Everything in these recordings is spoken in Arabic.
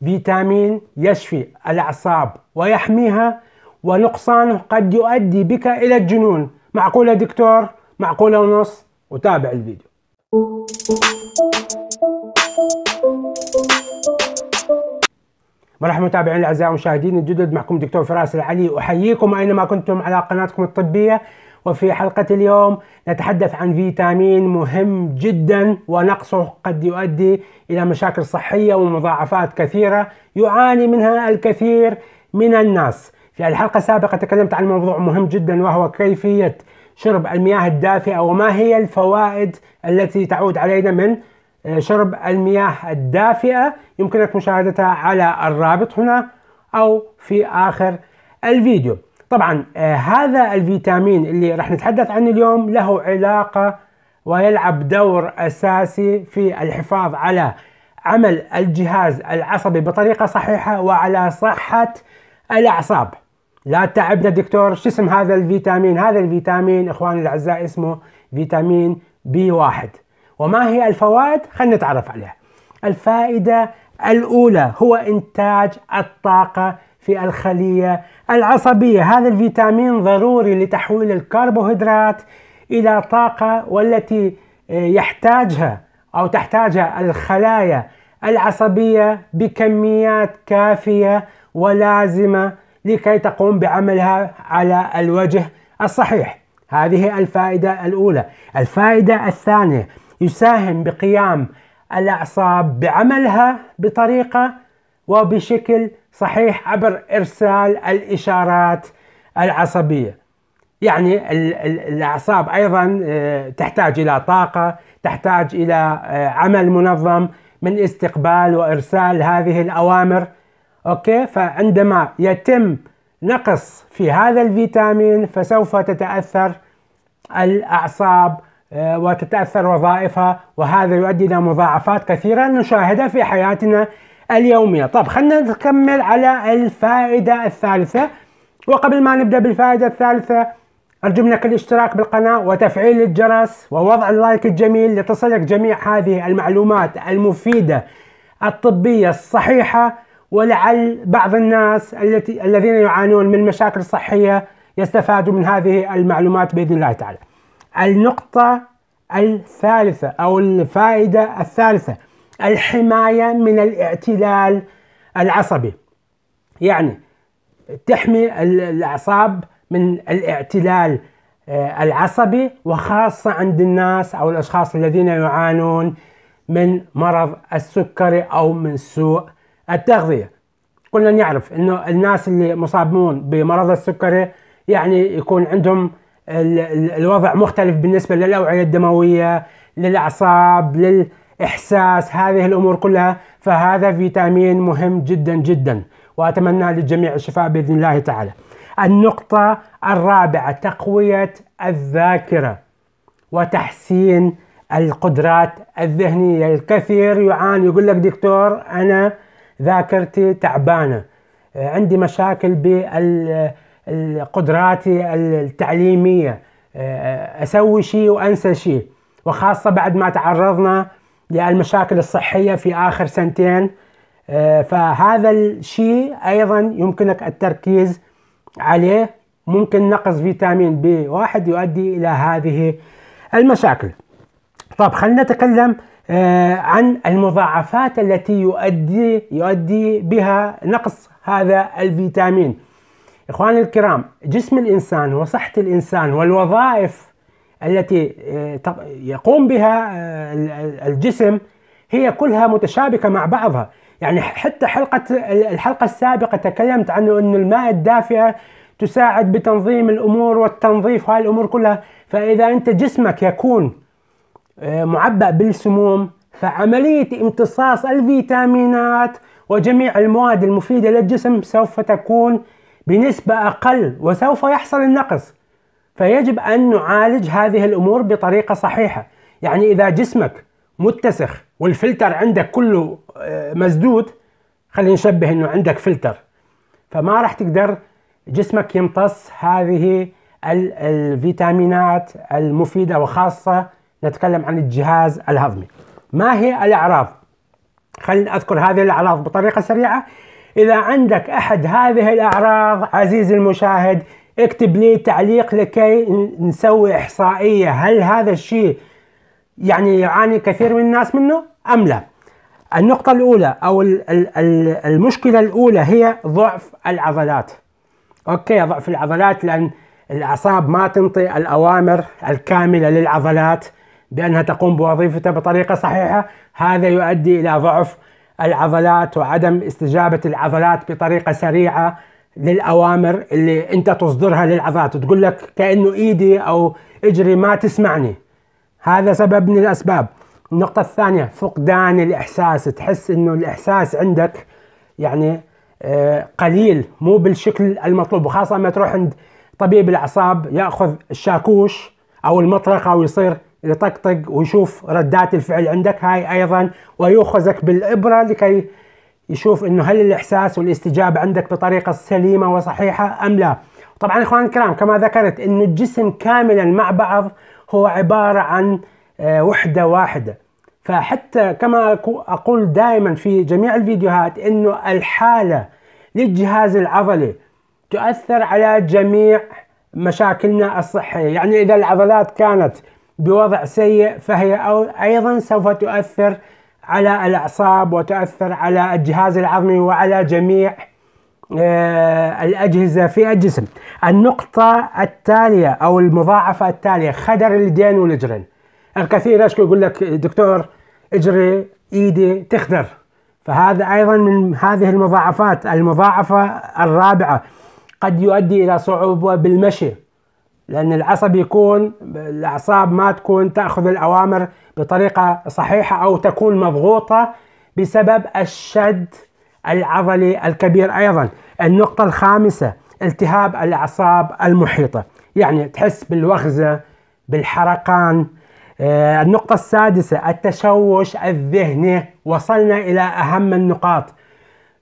فيتامين يشفي الأعصاب ويحميها ونقصانه قد يؤدي بك إلى الجنون معقولة دكتور معقولة ونص وتابع الفيديو مرحبا متابعينا الاعزاء ومشاهدين الجدد معكم دكتور فراس العلي احييكم اينما كنتم على قناتكم الطبيه وفي حلقة اليوم نتحدث عن فيتامين مهم جدا ونقصه قد يؤدي إلى مشاكل صحية ومضاعفات كثيرة يعاني منها الكثير من الناس في الحلقة السابقة تكلمت عن موضوع مهم جدا وهو كيفية شرب المياه الدافئة وما هي الفوائد التي تعود علينا من آه، شرب المياه الدافئة يمكنك مشاهدتها على الرابط هنا أو في آخر الفيديو طبعا آه، هذا الفيتامين اللي راح نتحدث عنه اليوم له علاقة ويلعب دور أساسي في الحفاظ على عمل الجهاز العصبي بطريقة صحيحة وعلى صحة الأعصاب لا تعبنا دكتور شو اسم هذا الفيتامين هذا الفيتامين إخواني الأعزاء اسمه فيتامين بي واحد وما هي الفوائد خلينا نتعرف عليها الفائدة الأولى هو إنتاج الطاقة في الخلية العصبية هذا الفيتامين ضروري لتحويل الكربوهيدرات إلى طاقة والتي آه، يحتاجها أو تحتاجها الخلايا العصبية بكميات كافية ولازمة لكي تقوم بعملها على الوجه الصحيح هذه الفائدة الأولى الفائدة الثانية يساهم بقيام الأعصاب بعملها بطريقة وبشكل صحيح عبر إرسال الإشارات العصبية يعني الأعصاب أيضا آه، تحتاج إلى طاقة تحتاج إلى آه، عمل منظم من استقبال وإرسال هذه الأوامر أوكي فعندما يتم نقص في هذا الفيتامين فسوف تتأثر الأعصاب آه، وتتأثر وظائفها وهذا يؤدي إلى مضاعفات كثيرة نشاهدها في حياتنا اليومية طب خلينا نكمل على الفائدة الثالثة وقبل ما نبدأ بالفائدة الثالثة أرجو منك الاشتراك بالقناة وتفعيل الجرس ووضع اللايك الجميل لتصلك جميع هذه المعلومات المفيدة الطبية الصحيحة ولعل بعض الناس التي الذين يعانون من مشاكل صحية يستفادوا من هذه المعلومات بإذن الله تعالى النقطة الثالثة أو الفائدة الثالثة الحماية من الاعتلال العصبي يعني تحمي الأعصاب من الاعتلال آه، العصبي وخاصة عند الناس أو الأشخاص الذين يعانون من مرض السكري أو من سوء التغذية كلنا نعرف أنه الناس اللي مصابون بمرض السكري يعني يكون عندهم الوضع مختلف بالنسبة للأوعية الدموية للأعصاب لل إحساس هذه الأمور كلها فهذا فيتامين مهم جدا جدا وأتمنى للجميع الشفاء بإذن الله تعالى النقطة الرابعة تقوية الذاكرة وتحسين القدرات الذهنية الكثير يعاني يقول لك دكتور أنا ذاكرتي تعبانة عندي مشاكل بقدراتي التعليمية أسوي شيء وأنسى شيء وخاصة بعد ما تعرضنا للمشاكل الصحية في آخر سنتين آه، فهذا الشيء أيضا يمكنك التركيز عليه ممكن نقص فيتامين بي واحد يؤدي إلى هذه المشاكل طب خلينا نتكلم آه، عن المضاعفات التي يؤدي يؤدي بها نقص هذا الفيتامين إخواني الكرام جسم الإنسان وصحة الإنسان والوظائف التي آه، يقوم بها آه، الجسم هي كلها متشابكه مع بعضها يعني حتى حلقه الحلقه السابقه تكلمت عن ان الماء الدافئه تساعد بتنظيم الامور والتنظيف هاي الامور كلها فاذا انت جسمك يكون آه، معبأ بالسموم فعمليه امتصاص الفيتامينات وجميع المواد المفيده للجسم سوف تكون بنسبه اقل وسوف يحصل النقص فيجب أن نعالج هذه الأمور بطريقة صحيحة يعني إذا جسمك متسخ والفلتر عندك كله آه، مسدود خلينا نشبه أنه عندك فلتر فما راح تقدر جسمك يمتص هذه الفيتامينات المفيدة وخاصة نتكلم عن الجهاز الهضمي ما هي الأعراض؟ خلينا أذكر هذه الأعراض بطريقة سريعة إذا عندك أحد هذه الأعراض عزيزي المشاهد اكتب لي تعليق لكي نسوي احصائيه هل هذا الشيء يعني يعاني كثير من الناس منه ام لا النقطه الاولى او المشكله الاولى هي ضعف العضلات اوكي ضعف العضلات لان الاعصاب ما تنطي الاوامر الكامله للعضلات بانها تقوم بوظيفتها بطريقه صحيحه هذا يؤدي الى ضعف العضلات وعدم استجابه العضلات بطريقه سريعه للاوامر اللي انت تصدرها للعضلات تقول لك كانه ايدي او اجري ما تسمعني هذا سبب من الاسباب النقطة الثانية فقدان الإحساس تحس إنه الإحساس عندك يعني آه، قليل مو بالشكل المطلوب وخاصة لما تروح عند طبيب الأعصاب يأخذ الشاكوش أو المطرقة ويصير يطقطق ويشوف ردات الفعل عندك هاي أيضا ويأخذك بالإبرة لكي يشوف انه هل الاحساس والاستجابه عندك بطريقه سليمه وصحيحه ام لا طبعا اخوان الكرام كما ذكرت انه الجسم كاملا مع بعض هو عباره عن آه، وحده واحده فحتى كما اقول دائما في جميع الفيديوهات انه الحاله للجهاز العضلي تؤثر على جميع مشاكلنا الصحيه يعني اذا العضلات كانت بوضع سيء فهي ايضا سوف تؤثر على الأعصاب وتؤثر على الجهاز العظمي وعلى جميع آه، الأجهزة في الجسم النقطة التالية أو المضاعفة التالية خدر اليدين والإجرين الكثير أشكو يقول لك دكتور اجري ايدي تخدر فهذا ايضا من هذه المضاعفات المضاعفه الرابعه قد يؤدي الى صعوبه بالمشي لأن العصب يكون الأعصاب ما تكون تأخذ الأوامر بطريقة صحيحة أو تكون مضغوطة بسبب الشد العضلي الكبير أيضا النقطة الخامسة التهاب الأعصاب المحيطة يعني تحس بالوخزة بالحرقان آه، النقطة السادسة التشوش الذهني وصلنا إلى أهم النقاط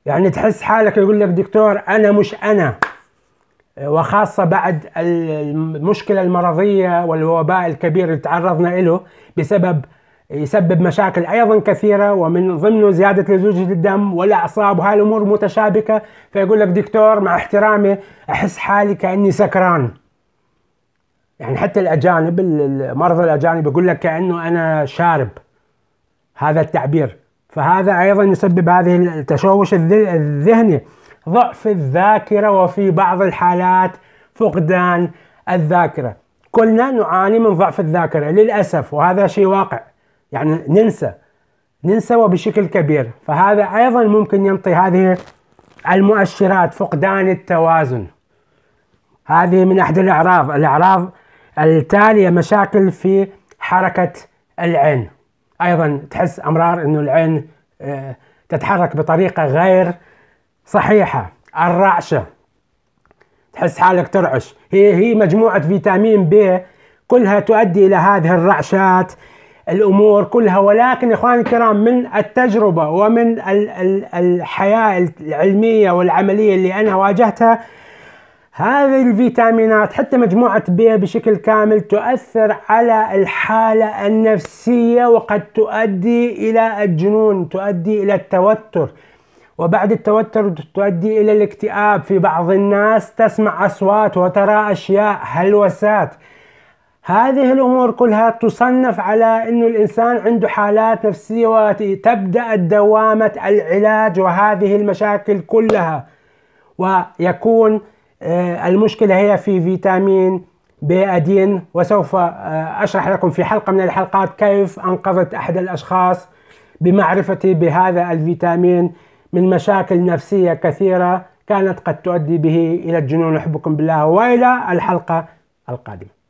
يعني تحس حالك يقول لك دكتور أنا مش أنا وخاصة بعد المشكلة المرضية والوباء الكبير اللي تعرضنا له بسبب يسبب مشاكل ايضا كثيره ومن ضمنه زياده لزوجه الدم والاعصاب وهاي الامور متشابكه فيقول لك دكتور مع احترامي احس حالي كاني سكران يعني حتى الاجانب المرضى الاجانب يقول لك كانه انا شارب هذا التعبير فهذا ايضا يسبب هذه التشوش الذهني ضعف الذاكرة وفي بعض الحالات فقدان الذاكرة كلنا نعاني من ضعف الذاكرة للأسف وهذا شيء واقع يعني ننسى ننسى وبشكل كبير فهذا أيضا ممكن ينطي هذه المؤشرات فقدان التوازن هذه من أحد الأعراض الأعراض التالية مشاكل في حركة العين أيضا تحس أمرار أنه العين آه، تتحرك بطريقة غير صحيحه الرعشه تحس حالك ترعش هي هي مجموعه فيتامين ب كلها تؤدي الى هذه الرعشات الامور كلها ولكن يا اخواني الكرام من التجربه ومن الحياه العلميه والعمليه اللي انا واجهتها هذه الفيتامينات حتى مجموعة بي بشكل كامل تؤثر على الحالة النفسية وقد تؤدي إلى الجنون تؤدي إلى التوتر وبعد التوتر تؤدي إلى الاكتئاب في بعض الناس تسمع أصوات وترى أشياء هلوسات هذه الأمور كلها تصنف على أنه الإنسان عنده حالات نفسية وتبدأ دوامة العلاج وهذه المشاكل كلها ويكون آه، المشكلة هي في فيتامين بأدين وسوف آه، أشرح لكم في حلقة من الحلقات كيف أنقذت أحد الأشخاص بمعرفتي بهذا الفيتامين من مشاكل نفسية كثيرة كانت قد تؤدي به إلى الجنون أحبكم بالله وإلى الحلقة القادمة